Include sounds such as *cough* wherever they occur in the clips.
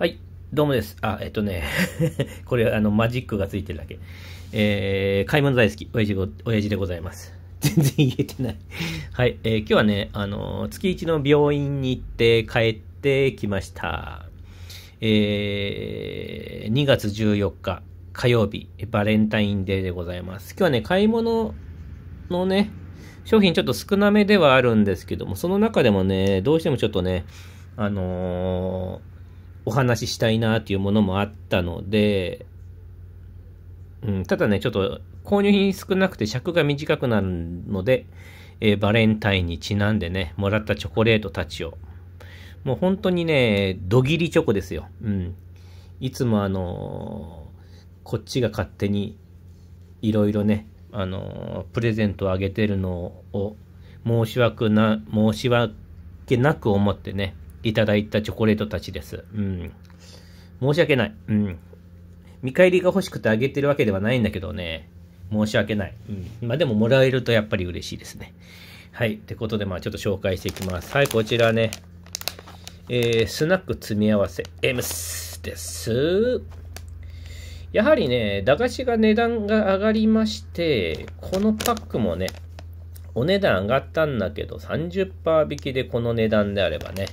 はい、どうもです。あ、えっとね *laughs* これ、あの、マジックがついてるだけ。えー、買い物大好き、親父ご、親父でございます。*laughs* 全然言えてないはい、えー、今日はね、あの、月一の病院に行って帰ってきました。えー、2月14日火曜日、バレンタインデーでございます。今日はね、買い物のね、商品ちょっと少なめではあるんですけども、その中でもね、どうしてもちょっとね、あのーお話ししたいなっていうものもあったので、うん、ただね、ちょっと購入品少なくて尺が短くなるので、えー、バレンタインにちなんでね、もらったチョコレートたちを、もう本当にね、どぎりチョコですよ。うん。いつもあのー、こっちが勝手にいろいろね、あのー、プレゼントをあげてるのを申し訳な、申し訳なく思ってね、いただいたチョコレートたちです。うん。申し訳ない。うん。見返りが欲しくてあげてるわけではないんだけどね。申し訳ない。うん。まあでももらえるとやっぱり嬉しいですね。はい。ってことで、まあちょっと紹介していきます。はい、こちらね。えー、スナック詰め合わせ M スです。やはりね、駄菓子が値段が上がりまして、このパックもね、お値段上がったんだけど、30%引きでこの値段であればね、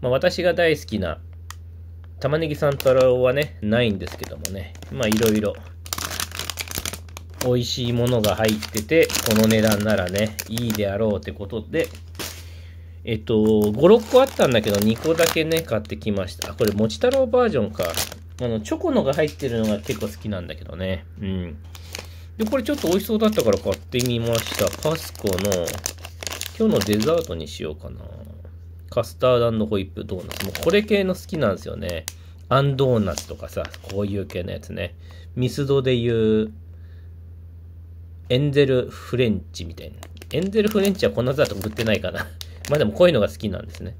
まあ、私が大好きな玉ねぎさん太郎はね、ないんですけどもね、まあいろいろ美味しいものが入ってて、この値段ならね、いいであろうってことで、えっと、5、6個あったんだけど、2個だけね、買ってきました。あ、これ、もち太郎バージョンか。あの、チョコのが入ってるのが結構好きなんだけどね。うん。で、これちょっと美味しそうだったから買ってみました。パスコの、今日のデザートにしようかな。カスタードホイップドーナツ。もうこれ系の好きなんですよね。アンドーナツとかさ、こういう系のやつね。ミスドでいう、エンゼルフレンチみたいな。エンゼルフレンチはこんなだと売ってないかな。*laughs* まあでもこういうのが好きなんですね。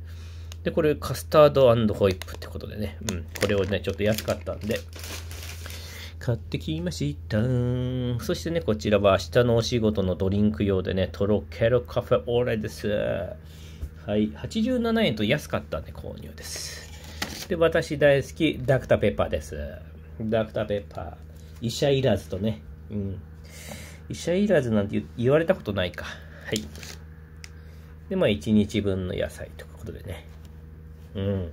で、これカスタードホイップってことでね。うん。これをね、ちょっと安かったんで、買ってきました。そしてね、こちらは明日のお仕事のドリンク用でね、とろけるカフェオーレです。はい、87円と安かったんで購入です。で、私大好き、ダクターペッパーです。ダクターペッパー。医者いらずとね。うん。医者いらずなんて言われたことないか。はい。で、まあ、1日分の野菜ということでね。うん。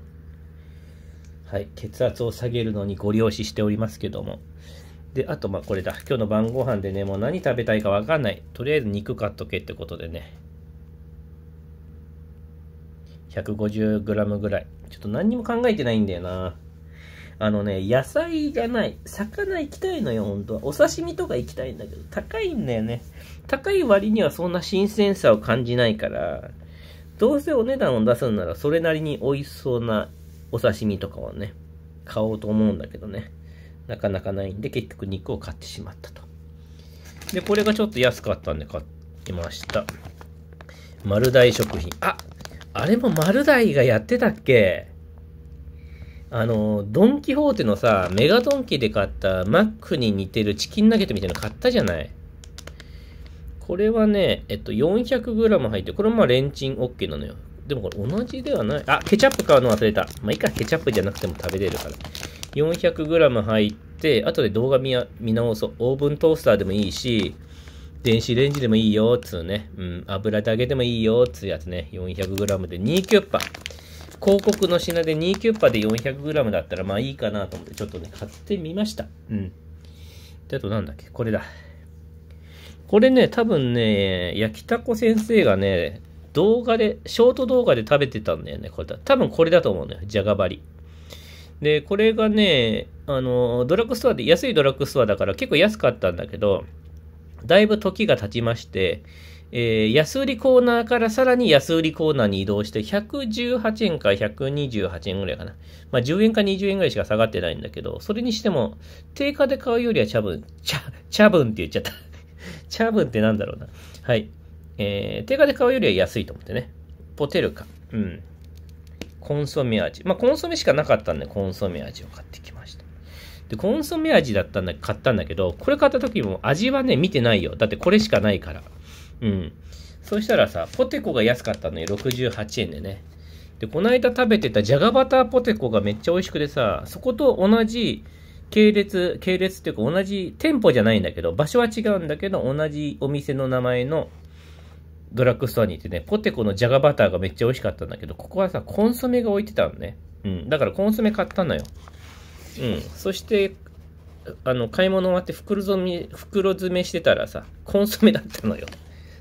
はい。血圧を下げるのにご了承しておりますけども。で、あと、まあ、これだ。今日の晩ご飯でね、もう何食べたいかわかんない。とりあえず肉買っとけってことでね。150g ぐらい。ちょっと何にも考えてないんだよな。あのね、野菜じゃない。魚行きたいのよ、本当は。お刺身とか行きたいんだけど、高いんだよね。高い割にはそんな新鮮さを感じないから、どうせお値段を出すんならそれなりに美味しそうなお刺身とかをね、買おうと思うんだけどね。なかなかないんで、結局肉を買ってしまったと。で、これがちょっと安かったんで買ってました。丸大食品。ああれも丸大がやってたっけあの、ドン・キホーテのさ、メガドンキで買ったマックに似てるチキンナゲットみたいなの買ったじゃないこれはね、えっと、400g 入って、これもまあレンチン OK なのよ。でもこれ同じではない。あ、ケチャップ買うの忘れた。まあいいか、ケチャップじゃなくても食べれるから。400g 入って、後で動画見見直そう。オーブントースターでもいいし、電子レンジでもいいよ、つうね。うん、油で揚げてもいいよ、つうやつね。400g で2キュッパ。広告の品で2キュッパで 400g だったらまあいいかなと思って、ちょっとね、買ってみました。うん。で、あとなんだっけこれだ。これね、多分ね、焼きたこ先生がね、動画で、ショート動画で食べてたんだよね、これだ。多分これだと思うのよ、じゃがばり。で、これがね、あの、ドラッグストアで、安いドラッグストアだから結構安かったんだけど、だいぶ時が経ちまして、えー、安売りコーナーからさらに安売りコーナーに移動して、118円か128円ぐらいかな。まあ、10円か20円ぐらいしか下がってないんだけど、それにしても、定価で買うよりは茶分、茶、茶分って言っちゃった茶分 *laughs* ってなんだろうな。はい。えー、定価で買うよりは安いと思ってね。ポテルカ。うん。コンソメ味。まあ、コンソメしかなかったんで、コンソメ味を買ってきました。で、コンソメ味だったんだ、買ったんだけど、これ買った時も味はね、見てないよ。だってこれしかないから。うん。そしたらさ、ポテコが安かったのよ。68円でね。で、こないだ食べてたじゃがバターポテコがめっちゃ美味しくてさ、そこと同じ系列、系列っていうか同じ店舗じゃないんだけど、場所は違うんだけど、同じお店の名前のドラッグストアに行ってね、ポテコのじゃがバターがめっちゃ美味しかったんだけど、ここはさ、コンソメが置いてたのね。うん。だからコンソメ買ったのよ。うん、そしてあの買い物終わって袋詰め袋詰めしてたらさコンソメだったのよ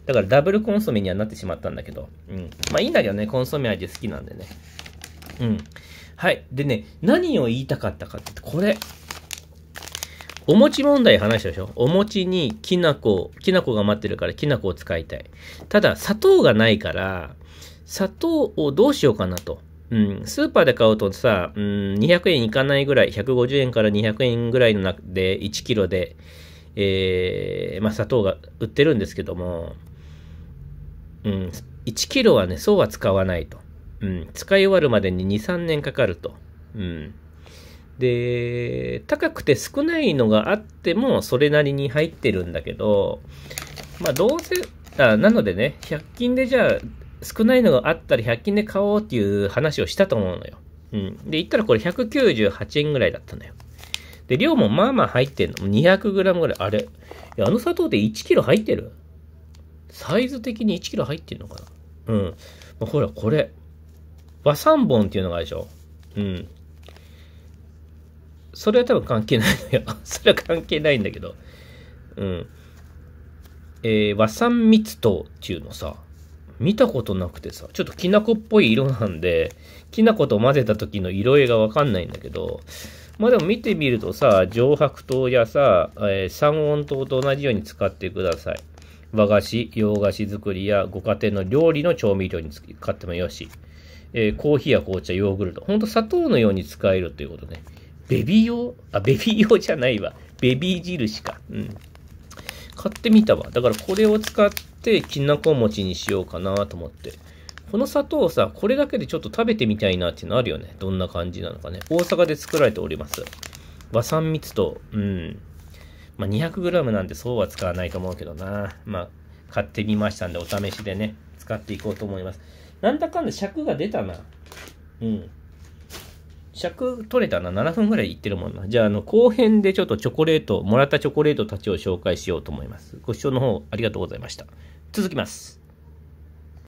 だからダブルコンソメにはなってしまったんだけど、うん、まあいいんだけどねコンソメ味好きなんでねうんはいでね何を言いたかったかってこれお餅問題話したでしょお餅にきな粉きな粉が待ってるからきな粉を使いたいただ砂糖がないから砂糖をどうしようかなとうん、スーパーで買うとさ、うん、200円いかないぐらい、150円から200円ぐらいの中で1キロで、えー、まあ、砂糖が売ってるんですけども、うん、1キロはね、そうは使わないと。うん、使い終わるまでに2、3年かかると。うん。で、高くて少ないのがあっても、それなりに入ってるんだけど、まあ、どうせ、あなのでね、100均でじゃあ、少ないのがあったら100均で買おうっていう話をしたと思うのよ。うん。で、言ったらこれ198円ぐらいだったのよ。で、量もまあまあ入ってんの。200g ぐらい。あれあの砂糖って 1kg 入ってるサイズ的に 1kg 入ってんのかなうん。まあ、ほら、これ。和三本っていうのがあるでしょうん。それは多分関係ないのよ。*laughs* それは関係ないんだけど。うん。えー、和三蜜糖っていうのさ、見たことなくてさ、ちょっときな粉っぽい色なんで、きな粉と混ぜた時の色合いがわかんないんだけど、まあでも見てみるとさ、上白糖やさ、えー、三温糖と同じように使ってください。和菓子、洋菓子作りやご家庭の料理の調味料に使ってもよし、えー、コーヒーや紅茶、ヨーグルト。ほんと砂糖のように使えるということね。ベビー用あ、ベビー用じゃないわ。ベビー印か。うん。買ってみたわ。だからこれを使ってきなこ餅にしようかなと思って。この砂糖さ、これだけでちょっと食べてみたいなっていうのあるよね。どんな感じなのかね。大阪で作られております。和三蜜と、うん。まあ、200g なんでそうは使わないと思うけどな。まあ、買ってみましたんで、お試しでね、使っていこうと思います。なんだかんだ尺が出たな。うん。尺取れたな、7分ぐらいいってるもんな。じゃあ、あの、後編でちょっとチョコレート、もらったチョコレートたちを紹介しようと思います。ご視聴の方、ありがとうございました。続きます。